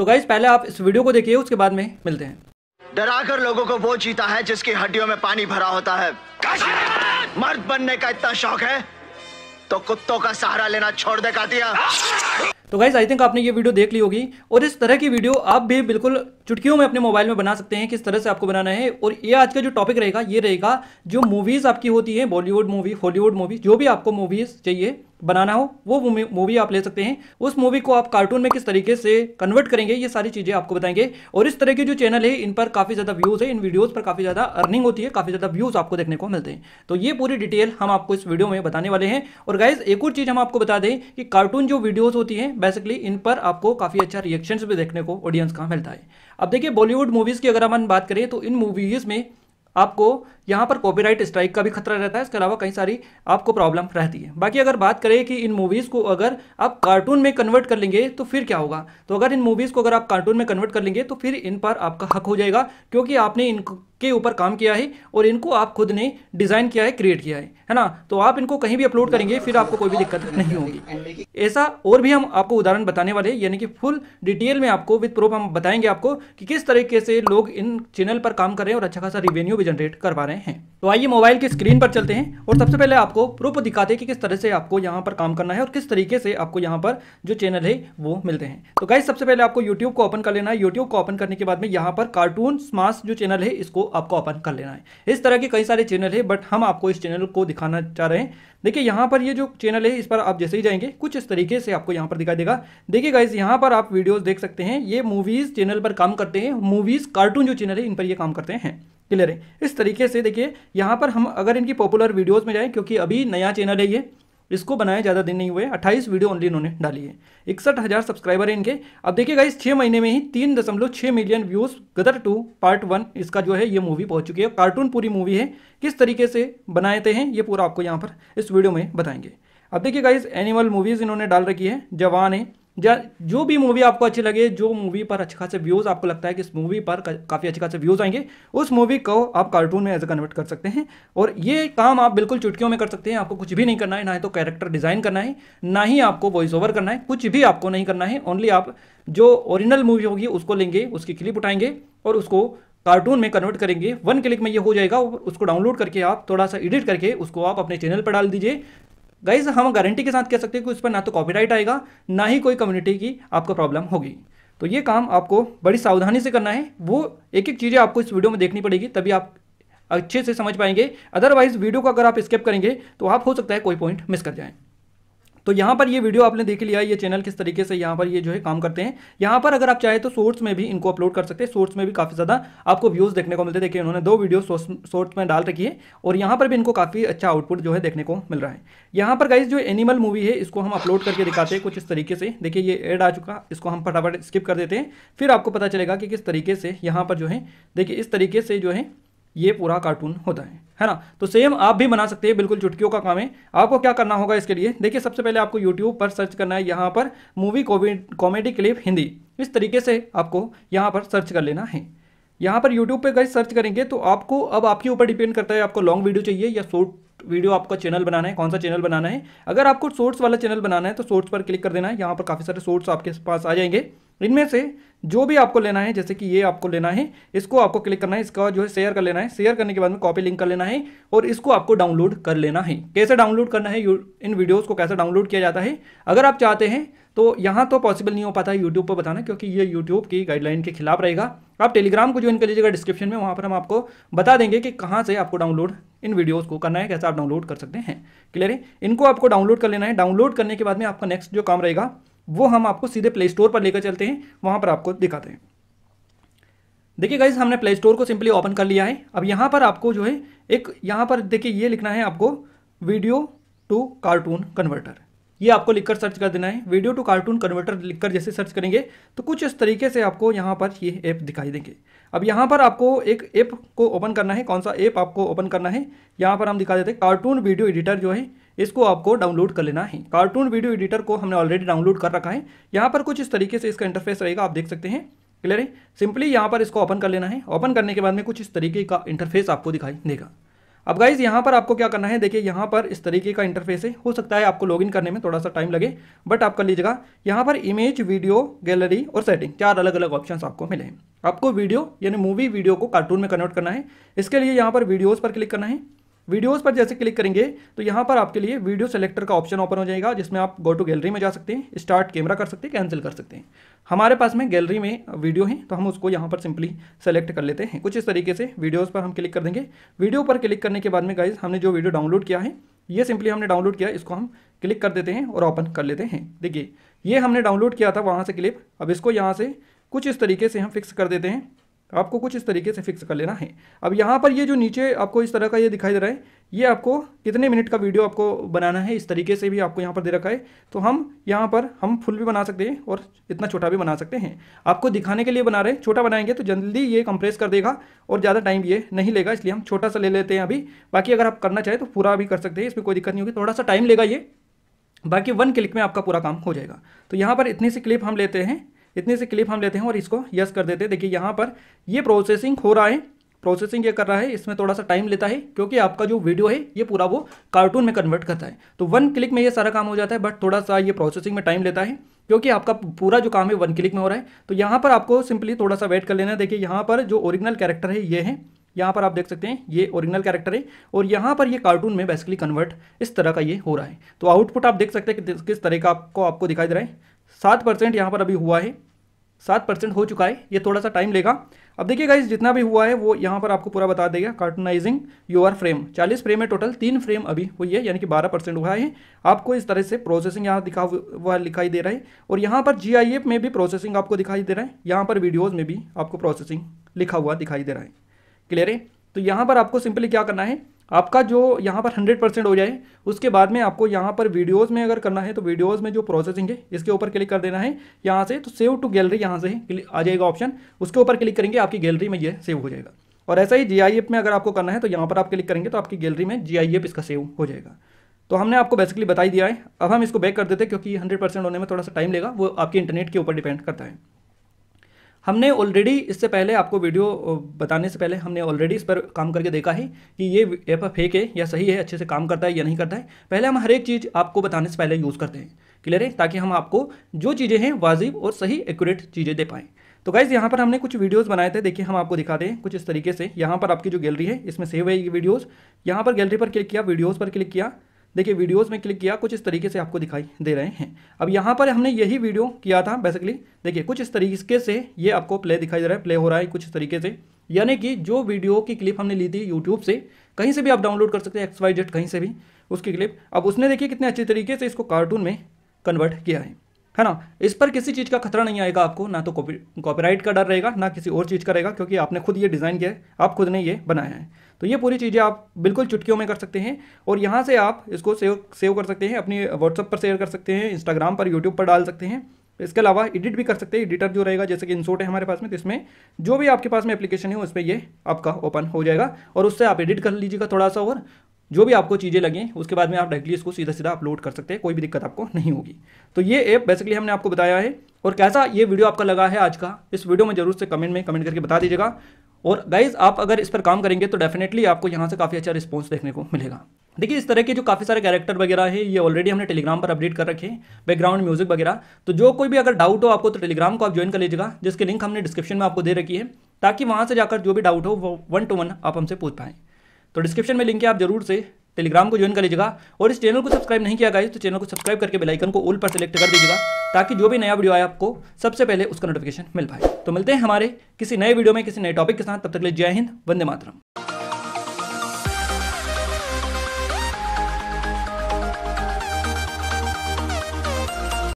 तो गाइज पहले आप इस वीडियो को देखिए उसके बाद में मिलते हैं डरा कर लोगों को वो जीता है जिसकी हड्डियों में पानी भरा होता है मर्द बनने का इतना शौक है तो कुत्तों का सहारा लेना छोड़ दे दिया तो गाइज आई थिंक आपने ये वीडियो देख ली होगी और इस तरह की वीडियो आप भी बिल्कुल चुटकियों में अपने मोबाइल में बना सकते हैं किस तरह से आपको बनाना है और ये आज का जो टॉपिक रहेगा ये रहेगा जो मूवीज़ आपकी होती हैं बॉलीवुड मूवी हॉलीवुड मूवी जो भी आपको मूवीज़ चाहिए बनाना हो वो मूवी आप ले सकते हैं उस मूवी को आप कार्टून में किस तरीके से कन्वर्ट करेंगे ये सारी चीज़ें आपको बताएंगे और इस तरह के जो चैनल है इन पर काफ़ी ज़्यादा व्यूज़ है इन वीडियोज़ पर काफ़ी ज़्यादा अर्निंग होती है काफ़ी ज़्यादा व्यूज़ आपको देखने को मिलते हैं तो ये पूरी डिटेल हम आपको इस वीडियो में बताने वाले हैं और गाइज एक और चीज़ हम आपको बता दें कि कार्टून जो वीडियोज़ होती हैं बेसिकली इन पर आपको काफ़ी अच्छा रिएक्शंस भी देखने को ऑडियंस का मिलता है अब देखिए बॉलीवुड मूवीज़ की अगर हम बात करें तो इन मूवीज़ में आपको यहाँ पर कॉपीराइट स्ट्राइक का भी खतरा रहता है इसके अलावा कई सारी आपको प्रॉब्लम रहती है बाकी अगर बात करें कि इन मूवीज़ को अगर आप कार्टून में कन्वर्ट कर लेंगे तो फिर क्या होगा तो अगर इन मूवीज़ को अगर आप कार्टून में कन्वर्ट कर लेंगे तो फिर इन पर आपका हक हो जाएगा क्योंकि आपने इनके ऊपर काम किया है और इनको आप खुद ने डिज़ाइन किया है क्रिएट किया है है ना तो आप इनको कहीं भी अपलोड करेंगे फिर आपको कोई भी दिक्कत नहीं होगी ऐसा और भी हम आपको उदाहरण बताने वाले यानी कि फुल डिटेल में आपको विद प्रूफ हम बताएंगे आपको कि किस तरीके से लोग इन चैनल पर काम कर रहे हैं और अच्छा खासा रिवेन्यू भी जनरेट कर पा रहे हैं हैं तो आइए मोबाइल की स्क्रीन पर चलते हैं और सबसे पहले आपको प्रूफ दिखाते हैं कि किस तरह से आपको यहाँ पर काम करना है और किस तरीके से आपको यहाँ पर जो चैनल है वो मिलते हैं तो गाइज सबसे पहले आपको यूट्यूब को ओपन कर लेना है यूट्यूब को ओपन करने के बाद में यहाँ पर कार्टून स्मास जो चैनल है इसको आपको ओपन कर लेना है इस तरह के कई सारे चैनल है बट हम आपको इस चैनल को दिखाना चाह रहे हैं देखिए यहाँ पर ये जो चैनल है इस पर आप जैसे ही जाएंगे कुछ इस तरीके से आपको यहाँ पर दिखाई देगा देखिए गाइज यहाँ पर आप वीडियोज देख सकते हैं ये मूवीज़ चैनल पर काम करते हैं मूवीज़ कार्टून जो चैनल है इन पर ये काम करते हैं क्लियर है इस तरीके से देखिए यहाँ पर हम अगर इनकी पॉपुलर वीडियोज़ में जाएँ क्योंकि अभी नया चैनल है ये इसको बनाए ज़्यादा दिन नहीं हुए अट्ठाईस वीडियो ओनली इन्होंने डाली है इकसठ हज़ार सब्सक्राइबर है इनके अब देखिए इस छः महीने में ही तीन दशमलव छः million views Gadar two part one इसका जो है ये मूवी पहुंच चुकी है कार्टून पूरी मूवी है किस तरीके से बनाते हैं ये पूरा आपको यहाँ पर इस वीडियो में बताएंगे अब देखिए गाइज एनिमल मूवीज़ इन्होंने डाल रखी है जवान है जो भी मूवी आपको अच्छी लगे जो मूवी पर अच्छा खासा व्यूज़ आपको लगता है कि इस मूवी पर काफ़ी अच्छे खासे व्यूज़ आएंगे उस मूवी को आप कार्टून में एज ए कन्वर्ट कर सकते हैं और ये काम आप बिल्कुल चुटकियों में कर सकते हैं आपको कुछ भी नहीं करना है ना ही तो कैरेक्टर डिज़ाइन करना है ना ही आपको वॉइस ओवर करना है कुछ भी आपको नहीं करना है ओनली आप जो ओरिजिनल मूवी होगी उसको लेंगे उसकी क्लिप उठाएंगे और उसको कार्टून में कन्वर्ट करेंगे वन क्लिक में ये हो जाएगा उसको डाउनलोड करके आप थोड़ा सा एडिट करके उसको आप अपने चैनल पर डाल दीजिए गाइज हम गारंटी के साथ कह सकते हैं कि उस पर ना तो कॉपीराइट आएगा ना ही कोई कम्युनिटी की आपको प्रॉब्लम होगी तो ये काम आपको बड़ी सावधानी से करना है वो एक एक चीज़ें आपको इस वीडियो में देखनी पड़ेगी तभी आप अच्छे से समझ पाएंगे अदरवाइज वीडियो को अगर आप स्किप करेंगे तो आप हो सकता है कोई पॉइंट मिस कर जाएं तो यहां पर ये वीडियो आपने देख लिया ये चैनल किस तरीके से यहां पर ये जो है काम करते हैं यहां पर अगर आप चाहे तो सोर्स में भी इनको अपलोड कर सकते हैं सोर्स में भी काफ़ी ज़्यादा आपको व्यूज़ देखने को मिलते हैं देखिए उन्होंने दो वीडियो सोर्स में डाल रखी है और यहां पर भी इनको काफ़ी अच्छा आउटपुट जो है देखने को मिल रहा है यहां पर गाइज जो एनिमल मूवी है इसको हम अपलोड करके दिखाते हैं कुछ इस तरीके से देखिए ये एड आ चुका इसको हम फटाफट स्किप कर देते हैं फिर आपको पता चलेगा कि किस तरीके से यहां पर जो है देखिए इस तरीके से जो है ये पूरा कार्टून होता है है ना तो सेम आप भी बना सकते हैं बिल्कुल चुटकियों का काम है आपको क्या करना होगा इसके लिए देखिए सबसे पहले आपको यूट्यूब पर सर्च करना है यहाँ पर मूवी कॉमेडी क्लिप हिंदी इस तरीके से आपको यहाँ पर सर्च कर लेना है यहाँ पर यूट्यूब पे गए सर्च करेंगे तो आपको अब आपके ऊपर डिपेंड करता है आपको लॉन्ग वीडियो चाहिए या शॉर्ट वीडियो आपका चैनल बनाना है कौन सा चैनल बनाना है अगर आपको शॉर्ट्स वाला चैनल बनाना है तो शॉर्ट्स पर क्लिक कर देना है यहाँ पर काफ़ी सारे शॉर्ट्स आपके पास आ जाएंगे इनमें से जो भी आपको लेना है जैसे कि ये आपको लेना है इसको आपको क्लिक करना है इसका जो है शेयर कर लेना है शेयर करने के बाद में कॉपी लिंक कर लेना है और इसको आपको डाउनलोड कर लेना है कैसे डाउनलोड करना है इन वीडियोज़ को कैसे डाउनलोड किया जाता है अगर आप चाहते हैं तो यहाँ तो पॉसिबल नहीं हो पाता है यूट्यूब पर बताना क्योंकि ये यूट्यूब की गाइडलाइन के खिलाफ रहेगा आप टेलीग्राम को ज्वाइन कर लीजिएगा डिस्क्रिप्शन में वहाँ पर हम आपको बता देंगे कि कहाँ से आपको डाउनलोड इन वीडियोस को करना है कैसे आप डाउनलोड कर सकते हैं क्लियर है इनको आपको डाउनलोड कर लेना है डाउनलोड करने के बाद में आपका नेक्स्ट जो काम रहेगा वो हम आपको सीधे प्ले स्टोर पर लेकर चलते हैं वहां पर आपको दिखाते हैं देखिए गाइज हमने प्ले स्टोर को सिंपली ओपन कर लिया है अब यहाँ पर आपको जो है एक यहां पर देखिए ये लिखना है आपको वीडियो टू कार्टून कन्वर्टर ये आपको लिखकर सर्च कर देना है वीडियो टू कार्टून कन्वर्टर लिखकर जैसे सर्च करेंगे तो कुछ इस तरीके से आपको यहाँ पर ये ऐप दिखाई देंगे अब यहाँ पर आपको एक ऐप को ओपन करना है कौन सा ऐप आपको ओपन करना है यहाँ पर हम दिखा देते हैं कार्टून वीडियो एडिटर जो है इसको आपको डाउनलोड कर लेना है कार्टून वीडियो एडिटर को हमने ऑलरेडी डाउनलोड कर रखा है यहाँ पर कुछ इस तरीके से इसका इंटरफेस रहेगा आप देख सकते हैं क्लियर है सिंपली यहाँ पर इसको ओपन कर लेना है ओपन करने के बाद में कुछ इस तरीके का इंटरफेस आपको दिखाई देगा अब गाइज यहाँ पर आपको क्या करना है देखिए यहाँ पर इस तरीके का इंटरफेस है हो सकता है आपको लॉगिन करने में थोड़ा सा टाइम लगे बट आप कर लीजिएगा यहाँ पर इमेज वीडियो गैलरी और सेटिंग चार अलग अलग ऑप्शन आपको मिले हैं आपको वीडियो यानी मूवी वीडियो को कार्टून में कन्वर्ट करना है इसके लिए यहाँ पर वीडियोज़ पर क्लिक करना है वीडियोस पर जैसे क्लिक करेंगे तो यहाँ पर आपके लिए वीडियो सेलेक्टर का ऑप्शन ओपन हो जाएगा जिसमें आप गो टू गैलरी में जा सकते हैं स्टार्ट कैमरा कर सकते हैं कैंसिल कर सकते हैं हमारे पास में गैलरी में वीडियो है तो हम उसको यहाँ पर सिंपली सेलेक्ट कर लेते हैं कुछ इस तरीके से वीडियोज़ पर हम क्लिक कर देंगे वीडियो पर क्लिक करने के बाद में गाइज हमने जो वीडियो डाउनलोड किया है ये सिंपली हमने डाउनलोड किया इसको हम क्लिक कर देते हैं और ओपन कर लेते हैं देखिए ये हमने डाउनलोड किया था वहाँ से क्लिप अब इसको यहाँ से कुछ इस तरीके से हम फिक्स कर देते हैं आपको कुछ इस तरीके से फिक्स कर लेना है अब यहाँ पर ये जो नीचे आपको इस तरह का ये दिखाई दे रहा है ये आपको कितने मिनट का वीडियो आपको बनाना है इस तरीके से भी आपको यहाँ पर दे रखा है तो हम यहाँ पर हम फुल भी बना सकते हैं और इतना छोटा भी बना सकते हैं आपको दिखाने के लिए बना रहे छोटा बनाएंगे तो जल्दी ये कंप्रेस कर देगा और ज़्यादा टाइम ये नहीं लेगा इसलिए हम छोटा सा ले लेते हैं अभी बाकी अगर आप करना चाहें तो पूरा भी कर सकते हैं इसमें कोई दिक्कत नहीं होगी थोड़ा सा टाइम लेगा ये बाकी वन क्लिक में आपका पूरा काम हो जाएगा तो यहाँ पर इतनी सी क्लिप हम लेते हैं इतने से क्लिप हम लेते हैं और इसको यस कर देते हैं देखिए यहाँ पर ये प्रोसेसिंग हो रहा है प्रोसेसिंग ये कर रहा है इसमें थोड़ा सा टाइम लेता है क्योंकि आपका जो वीडियो है ये पूरा वो कार्टून में कन्वर्ट करता है तो वन क्लिक में ये सारा काम हो जाता है बट थोड़ा सा ये प्रोसेसिंग में टाइम लेता है क्योंकि आपका पूरा जो काम है वन क्लिक में हो रहा है तो यहाँ पर आपको सिंपली थोड़ा सा वेट कर लेना है देखिए यहाँ पर जो ओरिजिनल कैरेक्टर है ये है यहाँ पर आप देख सकते हैं ये ओरिजिनल कैरेक्टर है और यहाँ पर ये कार्टून में बेसिकली कन्वर्ट इस तरह का ये हो रहा है तो आउटपुट आप देख सकते हैं कि किस तरह का आपको आपको दिखाई दे रहा है सात परसेंट यहाँ पर अभी हुआ है सात परसेंट हो चुका है ये थोड़ा सा टाइम लेगा अब देखिए इस जितना भी हुआ है वो यहाँ पर आपको पूरा बता देगा कार्टनाइजिंग योर फ्रेम चालीस फ्रेम है टोटल तीन फ्रेम अभी हुई है यानी कि बारह परसेंट हुआ है आपको इस तरह से प्रोसेसिंग यहाँ दिखा हुआ दिखाई दे रहा है और यहाँ पर जी में भी प्रोसेसिंग आपको दिखाई दे रहा है यहाँ पर वीडियोज़ में भी आपको प्रोसेसिंग लिखा हुआ दिखाई दे रहा है क्लियर है तो यहाँ पर आपको सिंपली क्या करना है आपका जो यहाँ पर हंड्रेड परसेंट हो जाए उसके बाद में आपको यहाँ पर वीडियोज़ में अगर करना है तो वीडियोज़ में जो प्रोसेसिंग है इसके ऊपर क्लिक कर देना है यहाँ से तो सेव टू गैलरी यहाँ से आ जाएगा ऑप्शन उसके ऊपर क्लिक करेंगे आपकी गैलरी में ये सेव हो जाएगा और ऐसा ही जी में अगर आपको करना है तो यहाँ पर आप क्लिक करेंगे तो आपकी गैलरी में जी इसका सेव हो जाएगा तो हमने आपको बेसिकली बताई दिया है अब हम इसको बैक कर देते हैं क्योंकि हंड्रेड परसेंट होने में थोड़ा सा टाइम लेगा वो आपके इंटरनेट के ऊपर डिपेंड करता है हमने ऑलरेडी इससे पहले आपको वीडियो बताने से पहले हमने ऑलरेडी इस पर काम करके देखा है कि ये ऐप फेक है या सही है अच्छे से काम करता है या नहीं करता है पहले हम हर एक चीज़ आपको बताने से पहले यूज़ करते हैं क्लियर है ताकि हम आपको जो चीज़ें हैं वाजिब और सही एक्यूरेट चीज़ें दे पाएँ तो गाइज़ यहाँ पर हमने कुछ वीडियोस बनाए थे देखिए हम आपको दिखा दें कुछ इस तरीके से यहाँ पर आपकी जो गैलरी है इसमें सेव है ये वीडियोस यहाँ पर गैलरी पर क्लिक किया वीडियोस पर क्लिक किया देखिए वीडियोस में क्लिक किया कुछ इस तरीके से आपको दिखाई दे रहे हैं अब यहाँ पर हमने यही वीडियो किया था बेसिकली देखिए कुछ इस तरीके से ये आपको प्ले दिखाई दे रहा है प्ले हो रहा है कुछ इस तरीके से यानी कि जो वीडियो की क्लिप हमने ली थी यूट्यूब से कहीं से भी आप डाउनलोड कर सकते हैं एक्स वाई जेड कहीं से भी उसकी क्लिप अब उसने देखिए कितने अच्छे तरीके से इसको कार्टून में कन्वर्ट किया है है ना इस पर किसी चीज़ का खतरा नहीं आएगा आपको ना तो कॉपीराइट का डर रहेगा ना किसी और चीज़ का रहेगा क्योंकि आपने खुद ये डिज़ाइन किया है आप खुद ने ये बनाया है तो ये पूरी चीज़ें आप बिल्कुल चुटकियों में कर सकते हैं और यहाँ से आप इसको सेव सेव कर सकते हैं अपनी व्हाट्सअप पर शेयर कर सकते हैं इंस्टाग्राम पर यूट्यूब पर डाल सकते हैं इसके अलावा एडिट भी कर सकते हैं एडिटर जो रहेगा जैसे कि इंसोट है हमारे पास में तो इसमें जो भी आपके पास में एप्लीकेशन है उस पर ये आपका ओपन हो जाएगा और उससे आप एडिट कर लीजिएगा थोड़ा सा और जो भी आपको चीज़ें लगें उसके बाद में आप डायरेक्टली इसको सीधा सीधा अपलोड कर सकते हैं कोई भी दिक्कत आपको नहीं होगी तो ये ऐप बेसिकली हमने आपको बताया है और कैसा ये वीडियो आपका लगा है आज का इस वीडियो में जरूर से कमेंट में कमेंट करके बता दीजिएगा और गाइज आप अगर इस पर काम करेंगे तो डेफिनेटली आपको यहाँ से काफ़ी अच्छा रिस्पॉन्स देखने को मिलेगा देखिए इस तरह के जो काफ़ी सारे कैरेक्टर वगैरह है ये ऑलरेडी हमने टेलीग्राम पर अपडेट कर रखे हैं बैकग्राउंड म्यूजिक वगैरह तो जो कोई भी अगर डाउट हो आपको तो टेलीग्राम को आप ज्वाइन कर लीजिएगा जिसके लिंक हमने डिस्क्रिप्शन में आपको दे रखी है ताकि वहाँ से जाकर जो भी डाउट हो वो वन टू वन आप हमसे पूछ पाएँ तो डिस्क्रिप्शन में लिंक है आप जरूर से टेलीग्राम को ज्वाइन कर लीजिएगा और इस चैनल को सब्सक्राइब नहीं किया गया तो चैनल को सब्सक्राइब करके बेलाइकन को ऑल पर सेलेक्ट कर दीजिएगा ताकि जो भी नया वीडियो आए आपको सबसे पहले उसका नोटिफिकेशन मिल पाए तो मिलते हैं हमारे किसी नए वीडियो में किसी नए टॉपिक के साथ तब तक ले जय हिंद वंदे मातरम